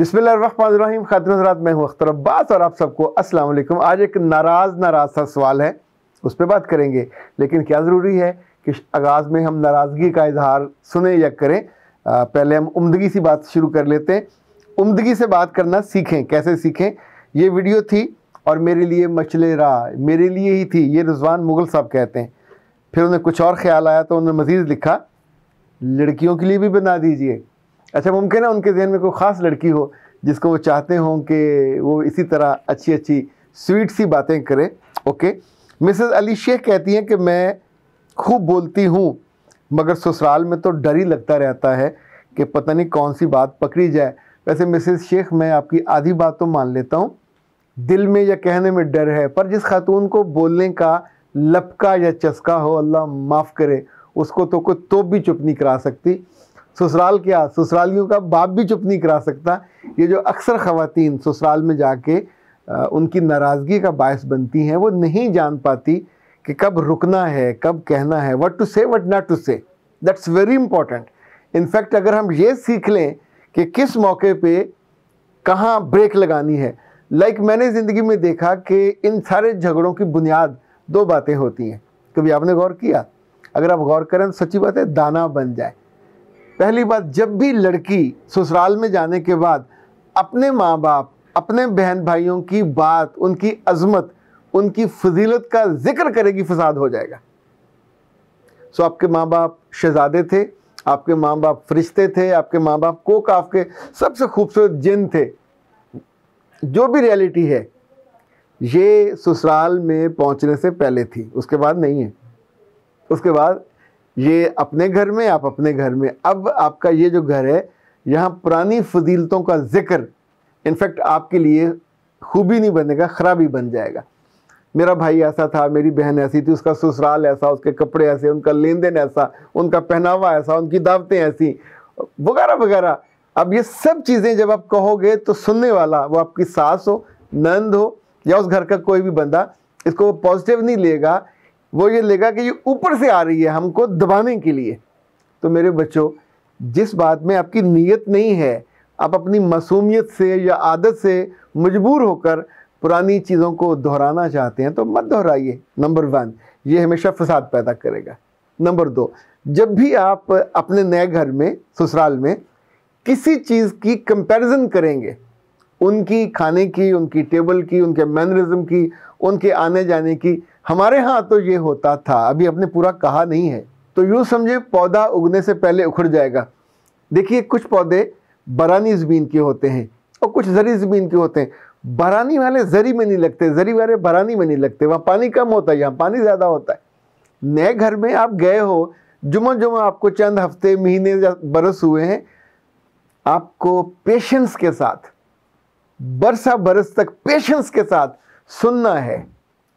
बिस्मिल्लाम खातिन हजरात मैं हूं अख्तर अब्बास और आप सबको अस्सलाम वालेकुम आज एक नाराज़ नाराज़ सा सवाल है उस पर बात करेंगे लेकिन क्या ज़रूरी है कि आगाज़ में हम नाराज़गी का इजहार सुने या करें आ, पहले हम उमदगी सी बात शुरू कर लेते हैं उमदगी से बात करना सीखें कैसे सीखें ये वीडियो थी और मेरे लिए मछले रहा मेरे लिए ही थी ये रिजवान मुग़ल साहब कहते हैं फिर उन्हें कुछ और ख्याल आया तो उन्होंने मज़ीद लिखा लड़कियों के लिए भी बना दीजिए अच्छा मुमकिन है उनके जहन में कोई ख़ास लड़की हो जिसको वो चाहते हों कि वो इसी तरह अच्छी अच्छी स्वीट सी बातें करें ओके मिसेस अली शेख कहती हैं कि मैं खूब बोलती हूँ मगर ससुराल में तो डर ही लगता रहता है कि पता नहीं कौन सी बात पकड़ी जाए वैसे मिसेस शेख मैं आपकी आधी बात तो मान लेता हूँ दिल में या कहने में डर है पर जिस खातून को बोलने का लपका या चस्का हो अल्लाह माफ़ करे उसको तो कोई तो भी चुप नहीं करा सकती ससुराल क्या ससुरालियों का बाप भी चुप नहीं करा सकता ये जो अक्सर ख़वातीन ससुराल में जाके उनकी नाराज़गी का बायस बनती हैं वो नहीं जान पाती कि कब रुकना है कब कहना है what to say what not to say that's very important in fact अगर हम ये सीख लें कि किस मौके पे कहाँ ब्रेक लगानी है लाइक like मैंने ज़िंदगी में देखा कि इन सारे झगड़ों की बुनियाद दो बातें होती हैं कभी आपने गौर किया अगर आप गौर करें तो सच्ची बात है दाना बन जाए पहली बात जब भी लड़की ससुराल में जाने के बाद अपने माँ बाप अपने बहन भाइयों की बात उनकी अजमत उनकी फजीलत का जिक्र करेगी फसाद हो जाएगा सो आपके माँ बाप शहजादे थे आपके माँ बाप फरिश्ते थे आपके माँ बाप काफ आपके सबसे खूबसूरत जिन थे जो भी रियलिटी है ये ससुराल में पहुंचने से पहले थी उसके बाद नहीं है उसके बाद ये अपने घर में आप अपने घर में अब आपका ये जो घर है यहाँ पुरानी फजीलतों का जिक्र इनफैक्ट आपके लिए खूबी नहीं बनेगा ख़राबी बन जाएगा मेरा भाई ऐसा था मेरी बहन ऐसी थी उसका ससुराल ऐसा उसके कपड़े ऐसे उनका लेन देन ऐसा उनका पहनावा ऐसा उनकी दावतें ऐसी वगैरह वगैरह अब ये सब चीज़ें जब आप कहोगे तो सुनने वाला वो आपकी सास हो नंद हो या उस घर का कोई भी बंदा इसको वो पॉजिटिव नहीं लेगा वो ये लेगा कि ये ऊपर से आ रही है हमको दबाने के लिए तो मेरे बच्चों जिस बात में आपकी नीयत नहीं है आप अपनी मासूमियत से या आदत से मजबूर होकर पुरानी चीज़ों को दोहराना चाहते हैं तो मत दोहराइए नंबर वन ये हमेशा फसाद पैदा करेगा नंबर दो जब भी आप अपने नए घर में ससुराल में किसी चीज़ की कंपैरिजन करेंगे उनकी खाने की उनकी टेबल की उनके मैनरिज्म की उनके आने जाने की हमारे यहाँ तो ये होता था अभी आपने पूरा कहा नहीं है तो यूँ समझे पौधा उगने से पहले उखड़ जाएगा देखिए कुछ पौधे बरानी ज़मीन के होते हैं और कुछ जरी ज़मीन के होते हैं बरानी वाले जरी में नहीं लगते जरी वाले बरानी में नहीं लगते वहाँ पानी कम होता है यहाँ पानी ज़्यादा होता है नए घर में आप गए हो जुमा जुमा आपको चंद हफ्ते महीने बरस हुए हैं आपको पेशेंस के साथ बरसा बरस तक पेशेंस के साथ सुनना है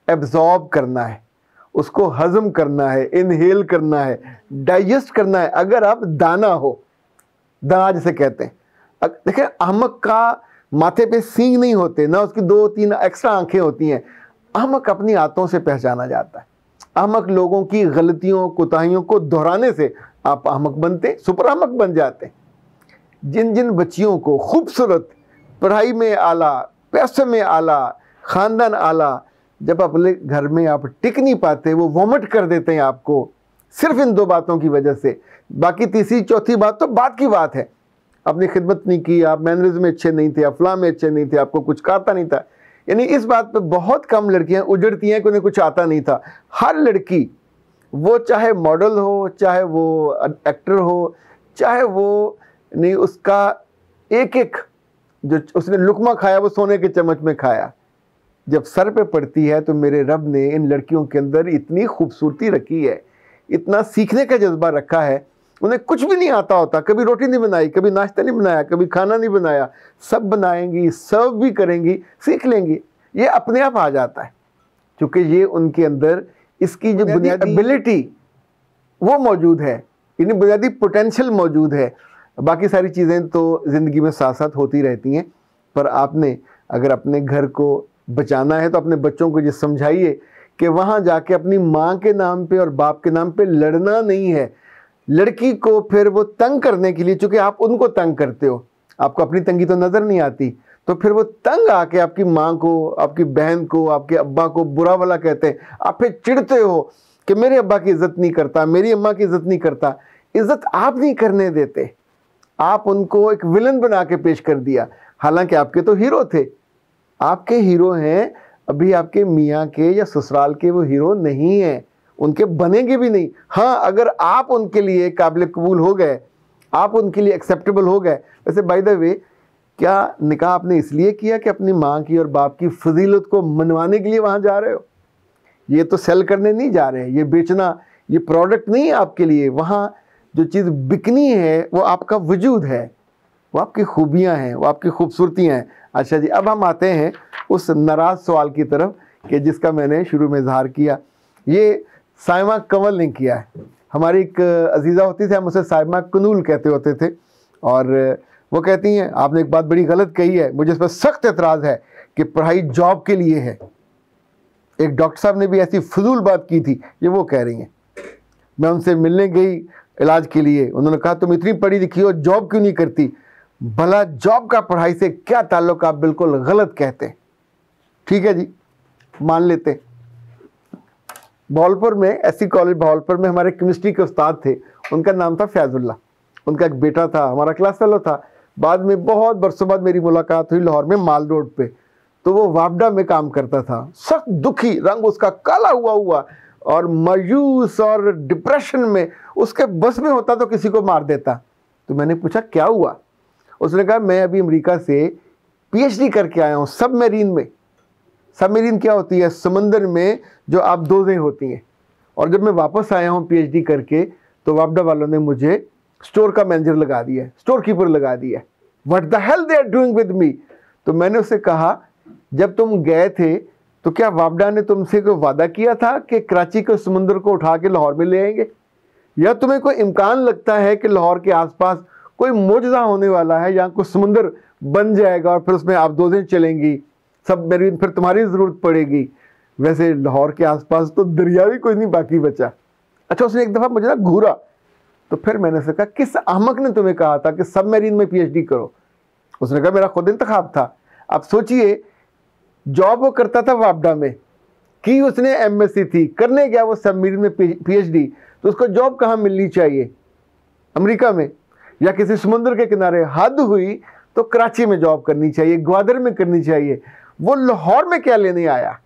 एब्जॉर्ब करना है उसको हजम करना है इनहेल करना है डाइजेस्ट करना है अगर आप दाना हो दाना जैसे कहते हैं देखें अहमक का माथे पे सींग नहीं होते ना उसकी दो तीन एक्स्ट्रा आंखें होती हैं अहमक अपनी आतों से पहचाना जाता है अहमक लोगों की गलतियों कोताहियों को दोहराने से आप अहमक बनते सुपर अहमक बन जाते जिन जिन बच्चियों को खूबसूरत पढ़ाई में आला पैसे में आला ख़ानदान आला जब अपने घर में आप टिक नहीं पाते वो वॉमिट कर देते हैं आपको सिर्फ इन दो बातों की वजह से बाकी तीसरी चौथी बात तो बात की बात है आपने खिदमत नहीं की आप मैनरिज में अच्छे नहीं थे अफलाह में अच्छे नहीं थे आपको कुछ करता नहीं था यानी इस बात पे बहुत कम लड़कियां उजड़ती हैं कि उन्हें कुछ आता नहीं था हर लड़की वो चाहे मॉडल हो चाहे वो एक्टर हो चाहे वो नहीं उसका एक एक जो उसने लुकमा खाया वो सोने के चम्मच में खाया जब सर पे पड़ती है तो मेरे रब ने इन लड़कियों के अंदर इतनी खूबसूरती रखी है इतना सीखने का जज्बा रखा है उन्हें कुछ भी नहीं आता होता कभी रोटी नहीं बनाई कभी नाश्ता नहीं बनाया कभी खाना नहीं बनाया सब बनाएंगी सर्व भी करेंगी सीख लेंगी ये अपने आप आ जाता है क्योंकि ये उनके अंदर इसकी जो बुनियादी एबिलिटी वो मौजूद है यानी बुनियादी पोटेंशियल मौजूद है बाकी सारी चीज़ें तो ज़िंदगी में साथ साथ होती रहती हैं पर आपने अगर अपने घर को बचाना है तो अपने बच्चों को ये समझाइए कि वहाँ जाके अपनी माँ के नाम पे और बाप के नाम पे लड़ना नहीं है लड़की को फिर वो तंग करने के लिए चूँकि आप उनको तंग करते हो आपको अपनी तंगी तो नज़र नहीं आती तो फिर वो तंग आके आपकी माँ को आपकी बहन को आपके अब्बा को बुरा वाला कहते हैं आप फिर चिढ़ते हो कि मेरे अब्बा की इज़्ज़त नहीं करता मेरी अम्मा की इज़्ज़त नहीं करता इज़्ज़त आप नहीं करने देते आप उनको एक विलन बना के पेश कर दिया हालांकि आपके तो हीरो थे आपके हीरो हैं अभी आपके मियाँ के या ससुराल के वो हीरो नहीं हैं उनके बनेंगे भी नहीं हाँ अगर आप उनके लिए काबिल कबूल हो गए आप उनके लिए एक्सेप्टेबल हो गए वैसे बाय द वे क्या निकाह आपने इसलिए किया कि अपनी माँ की और बाप की फजीलत को मनवाने के लिए वहाँ जा रहे हो ये तो सेल करने नहीं जा रहे हैं ये बेचना ये प्रोडक्ट नहीं है आपके लिए वहाँ जो चीज़ बिकनी है वो आपका वजूद है वो आपकी खूबियाँ हैं वो आपकी खूबसूरतियाँ हैं अच्छा जी अब हम आते हैं उस नाराज़ सवाल की तरफ कि जिसका मैंने शुरू में इजहार किया ये साइमा कंवल ने किया है हमारी एक अजीज़ा होती थी हम उसे साइमा कनूल कहते होते थे और वो कहती हैं आपने एक बात बड़ी गलत कही है मुझे इस पर सख्त एतराज़ है कि पढ़ाई जॉब के लिए है एक डॉक्टर साहब ने भी ऐसी फजूल बात की थी ये वो कह रही हैं मैं उनसे मिलने गई इलाज के लिए उन्होंने कहा तुम इतनी पढ़ी लिखी हो जॉब क्यों नहीं करती भला जॉब का पढ़ाई से क्या ताल्लुक आप बिल्कुल गलत कहते ठीक है जी मान लेते भावलपुर में ऐसी कॉलेज भावलपुर में हमारे केमिस्ट्री के उस्ताद थे उनका नाम था फैजुल्ला उनका एक बेटा था हमारा क्लास फेलो था बाद में बहुत बरसों बाद मेरी मुलाकात हुई लाहौर में माल रोड पे तो वो वापडा में काम करता था सख्त दुखी रंग उसका काला हुआ हुआ और मायूस और डिप्रेशन में उसके बस में होता तो किसी को मार देता तो मैंने पूछा क्या हुआ उसने कहा मैं अभी अमेरिका से पीएचडी करके आया हूँ सब मेरीन में सब मेरीन क्या होती है समंदर में जो आबदोजें होती हैं और जब मैं वापस आया हूँ पीएचडी करके तो वापडा वालों ने मुझे स्टोर का मैनेजर लगा दिया स्टोर कीपर लगा दिया what the hell they are doing with me तो मैंने उससे कहा जब तुम गए थे तो क्या वापडा ने तुमसे कोई वादा किया था कि कराची के समुंदर को उठा के लाहौर में ले आएंगे या तुम्हें कोई इम्कान लगता है कि लाहौर के आसपास कोई मोजा होने वाला है या कोई समुंदर बन जाएगा और फिर उसमें आप दो दिन चलेंगी सब मेरी फिर तुम्हारी ज़रूरत पड़ेगी वैसे लाहौर के आसपास तो दरिया भी कोई नहीं बाकी बचा अच्छा उसने एक दफ़ा मुझे ना घूरा तो फिर मैंने उसे कहा किस अहमक ने तुम्हें कहा था कि सब मेरीन में पी करो उसने कहा मेरा खुद इंतखा था आप सोचिए जॉब वो करता था वापडा में की उसने एमएससी थी करने गया वो सबमरीन में पीएचडी तो उसको जॉब कहाँ मिलनी चाहिए अमेरिका में या किसी समुद्र के किनारे हद हुई तो कराची में जॉब करनी चाहिए ग्वादर में करनी चाहिए वो लाहौर में क्या लेने आया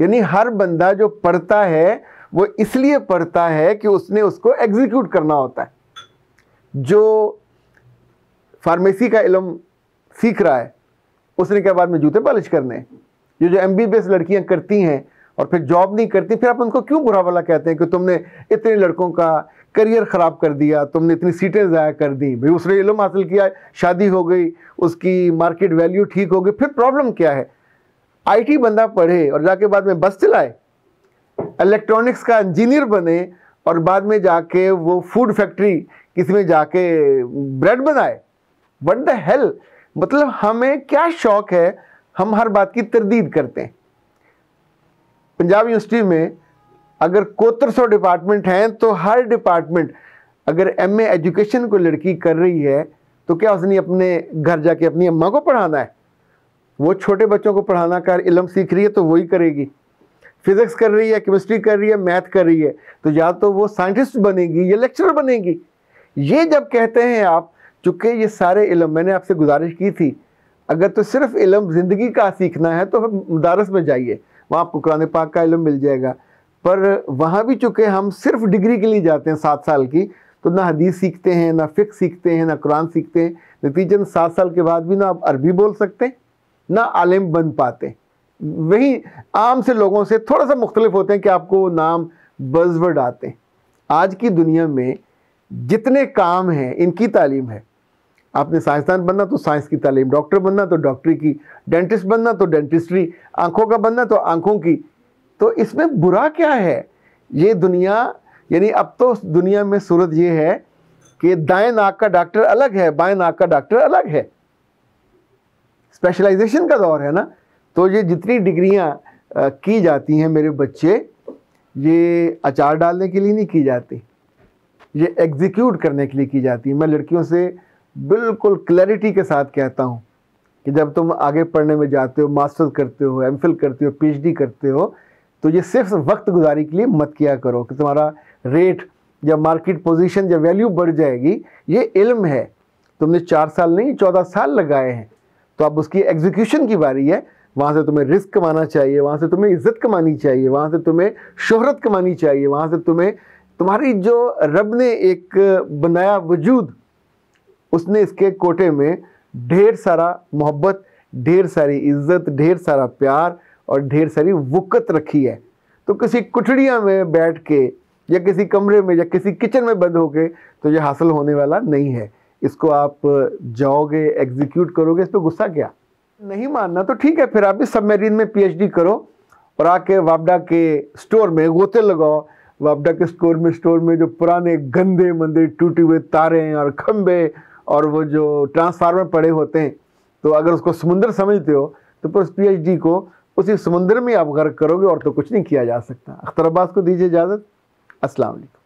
यानी हर बंदा जो पढ़ता है वो इसलिए पढ़ता है कि उसने उसको एग्जीक्यूट करना होता है जो फार्मेसी का इलम सीख रहा है उसने क्या बाद में जूते पॉलिश करने ये जो एम बी लड़कियां करती हैं और फिर जॉब नहीं करती फिर आप उनको क्यों बुरा भला कहते हैं कि तुमने इतने लड़कों का करियर ख़राब कर दिया तुमने इतनी सीटें ज़ाया कर दी भाई उसने इलम हासिल किया शादी हो गई उसकी मार्केट वैल्यू ठीक हो गई फिर प्रॉब्लम क्या है आईटी बंदा पढ़े और जाके बाद में बस चलाए इलेक्ट्रॉनिक्स का इंजीनियर बने और बाद में जाके वो फूड फैक्ट्री किसी में जाके ब्रेड बनाए वट द हेल्थ मतलब हमें क्या शौक है हम हर बात की तरदीद करते हैं पंजाब यूनिवर्सिटी में अगर कोतर सौ डिपार्टमेंट हैं तो हर डिपार्टमेंट अगर एम एजुकेशन को लड़की कर रही है तो क्या उसने अपने घर जाके अपनी अम्मा को पढ़ाना है वो छोटे बच्चों को पढ़ाना कर इलम सीख रही है तो वही करेगी फिज़िक्स कर रही है केमिस्ट्री कर रही है मैथ कर रही है तो या तो वो साइंटिस्ट बनेगी या लेक्चरर बनेगी ये जब कहते हैं आप चूँकि ये सारे इलम मैंने आपसे गुजारिश की थी अगर तो सिर्फ इलम ज़िंदगी का सीखना है तो मदारस में जाइए वहाँ आपको कुरान पाक का इलम मिल जाएगा पर वहाँ भी चूँकि हम सिर्फ डिग्री के लिए जाते हैं सात साल की तो ना हदीस सीखते हैं ना फ़िक सीखते हैं ना कुरान सीखते हैं नतीजन सात साल के बाद भी ना आप अरबी बोल सकते हैं ना आलिम बन पाते वहीं आम से लोगों से थोड़ा सा मुख्तलिफ होते हैं कि आपको वो नाम बजवर्ड आते हैं आज की दुनिया में जितने काम हैं इनकी तालीम है आपने साइंसदान बनना तो साइंस की तालीम डॉक्टर बनना तो डॉक्टरी की डेंटिस्ट बनना तो डेंटिस्ट्री आँखों का बनना तो आँखों की तो इसमें बुरा क्या है ये दुनिया यानी अब तो दुनिया में सूरत ये है कि दाएं नाक का डॉक्टर अलग है बाएं नाक का डॉक्टर अलग है स्पेशलाइजेशन का दौर है ना तो ये जितनी डिग्रियां की जाती हैं मेरे बच्चे ये अचार डालने के लिए नहीं की जाती ये एग्जीक्यूट करने के लिए की जाती है मैं लड़कियों से बिल्कुल क्लैरिटी के साथ कहता हूँ कि जब तुम आगे पढ़ने में जाते हो मास्टर्स करते हो एम करते हो पी करते हो तो ये सिर्फ वक्त गुजारी के लिए मत किया करो कि तुम्हारा रेट या मार्केट पोजीशन या वैल्यू बढ़ जाएगी ये इल्म है तुमने चार साल नहीं चौदह साल लगाए हैं तो अब उसकी एग्जीक्यूशन की बारी है वहाँ से तुम्हें रिस्क कमाना चाहिए वहाँ से तुम्हें इज्जत कमानी चाहिए वहाँ से तुम्हें शोहरत कमानी चाहिए वहाँ से तुम्हें तुम्हारी जो रब ने एक बनाया वजूद उसने इसके कोटे में ढेर सारा मोहब्बत ढेर सारी इज्जत ढेर सारा प्यार और ढेर सारी वक़्त रखी है तो किसी कुठड़िया में बैठ के या किसी कमरे में या किसी किचन में बंद होके तो ये हासिल होने वाला नहीं है इसको आप जाओगे एग्जीक्यूट करोगे इस पर गुस्सा क्या नहीं मानना तो ठीक है फिर आप इस सबमेरीन में पीएचडी करो और आके वापडा के स्टोर में गोते लगाओ वापडा के स्टोर में स्टोर में जो पुराने गंदे मंदे टूटे हुए तारे और खम्भे और वो जो ट्रांसफार्मर पड़े होते हैं तो अगर उसको समुंदर समझते हो तो फिर उस पी को उसी समुद्र में आप गर्क करोगे और तो कुछ नहीं किया जा सकता अख्तर अब्बास को दीजिए इजाज़त असलकम